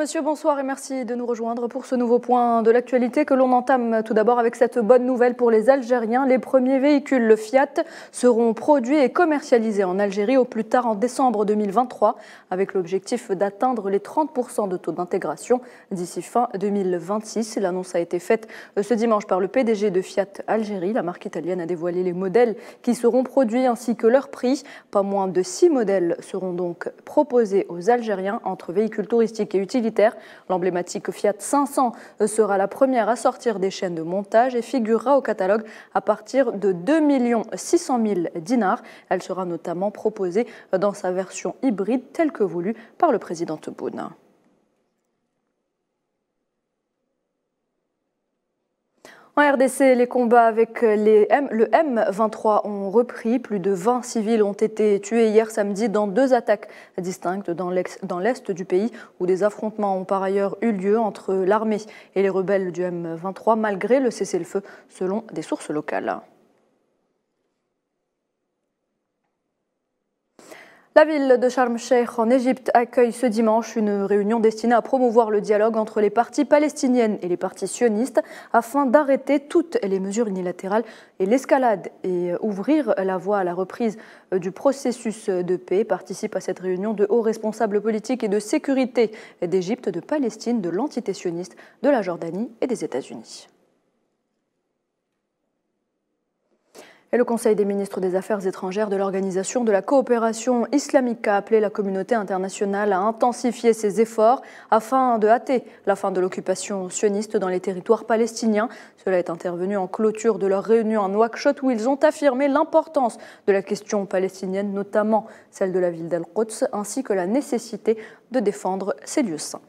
monsieur, bonsoir et merci de nous rejoindre pour ce nouveau point de l'actualité que l'on entame tout d'abord avec cette bonne nouvelle pour les Algériens. Les premiers véhicules, Fiat, seront produits et commercialisés en Algérie au plus tard en décembre 2023 avec l'objectif d'atteindre les 30% de taux d'intégration d'ici fin 2026. L'annonce a été faite euh, ce dimanche par le PDG de Fiat Algérie. La marque italienne a dévoilé les modèles qui seront produits ainsi que leur prix. Pas moins de 6 modèles seront donc proposés aux Algériens entre véhicules touristiques et utilitaires L'emblématique Fiat 500 euh, sera la première à sortir des chaînes de montage et figurera au catalogue à partir de 2 600 000 dinars. Elle sera notamment proposée euh, dans sa version hybride telle que voulue par le président Tebboune. En RDC, les combats avec euh, les M, le M23 ont repris. Plus de 20 civils ont été tués hier samedi dans deux attaques distinctes dans l'est du pays, où des affrontements ont par ailleurs eu lieu entre l'armée et les rebelles du M23, malgré le cessez-le-feu, selon des sources locales. La ville de Sharm el-Sheikh en Égypte accueille ce dimanche une réunion destinée à promouvoir le dialogue entre les parties palestiniennes et les parties sionistes afin d'arrêter toutes les mesures unilatérales et l'escalade et euh, ouvrir la voie à la reprise euh, du processus euh, de paix. Participe à cette réunion de hauts responsables politiques et de sécurité d'Égypte, de Palestine, de l'entité sioniste, de la Jordanie et des États-Unis. Et le Conseil des ministres des Affaires étrangères de l'Organisation de la coopération islamique a appelé la communauté internationale à intensifier ses efforts afin de hâter la fin de l'occupation sioniste dans les territoires palestiniens. Cela est intervenu en clôture de leur réunion à Nouakchott où ils ont affirmé l'importance de la question palestinienne, notamment celle de la ville d'Al-Quds, ainsi que la nécessité de défendre ces lieux saints.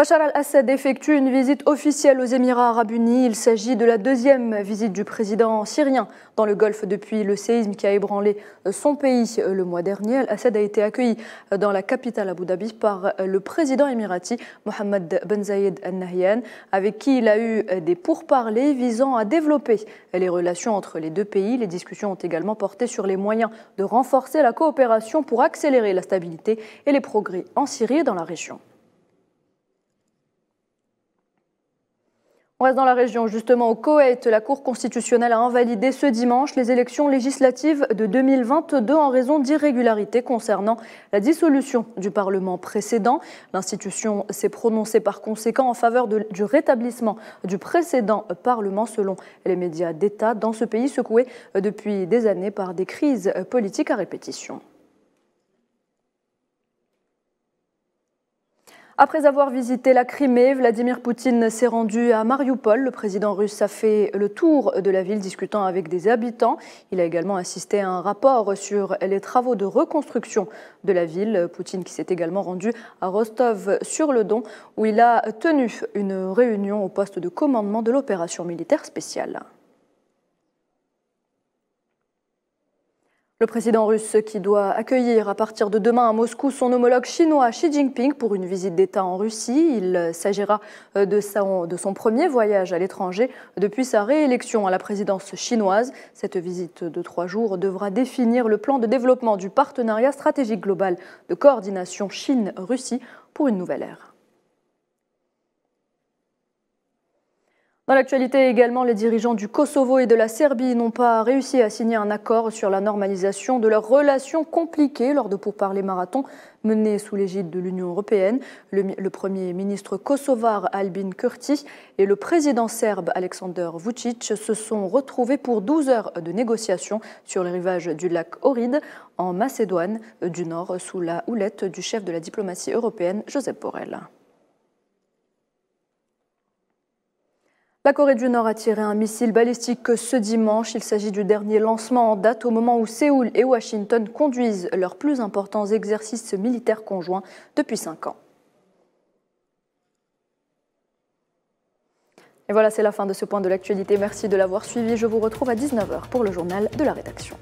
Bachar al-Assad effectue une visite officielle aux Émirats arabes unis. Il s'agit de la deuxième visite du président syrien dans le Golfe depuis le séisme qui a ébranlé son pays le mois dernier. Al-Assad a été accueilli dans la capitale Abu Dhabi par le président émirati Mohammed Ben Zayed Al Nahyan, avec qui il a eu des pourparlers visant à développer les relations entre les deux pays. Les discussions ont également porté sur les moyens de renforcer la coopération pour accélérer la stabilité et les progrès en Syrie et dans la région. On reste dans la région, justement au Koweït. La Cour constitutionnelle a invalidé ce dimanche les élections législatives de 2022 en raison d'irrégularités concernant la dissolution du Parlement précédent. L'institution s'est prononcée par conséquent en faveur du rétablissement du précédent Parlement, selon les médias d'État, dans ce pays secoué depuis des années par des crises politiques à répétition. Après avoir visité la Crimée, Vladimir Poutine s'est rendu à Mariupol. Le président russe a fait le tour de la ville discutant avec des habitants. Il a également assisté à un rapport sur les travaux de reconstruction de la ville. Poutine qui s'est également rendu à Rostov-sur-le-Don où il a tenu une réunion au poste de commandement de l'opération militaire spéciale. Le président russe qui doit accueillir à partir de demain à Moscou son homologue chinois Xi Jinping pour une visite d'État en Russie. Il s'agira euh, de, son premier voyage à l'étranger depuis sa réélection à la présidence chinoise. Cette visite de trois jours devra définir le plan de développement du partenariat stratégique global de coordination Chine-Russie pour une nouvelle ère. Dans l'actualité également, les dirigeants du Kosovo et de la Serbie n'ont pas réussi à signer un accord sur la normalisation de leurs relations compliquées lors de pourparlers marathon menés sous l'égide de l'Union européenne. Le, Premier ministre kosovar Albin Kurti et le président serbe Aleksandar Vucic se sont retrouvés pour 12 heures de négociations sur les rivages du lac Oride en Macédoine du Nord sous la houlette du chef de la diplomatie européenne Joseph Borrell. La Corée du Nord a tiré un missile balistique ce dimanche. Il s'agit du dernier lancement en date au moment où Séoul et Washington conduisent leurs plus importants exercices militaires conjoints depuis cinq ans. Et voilà, c'est la fin de ce point de l'actualité. Merci de l'avoir suivi. Je vous retrouve à 19h pour le journal de la rédaction.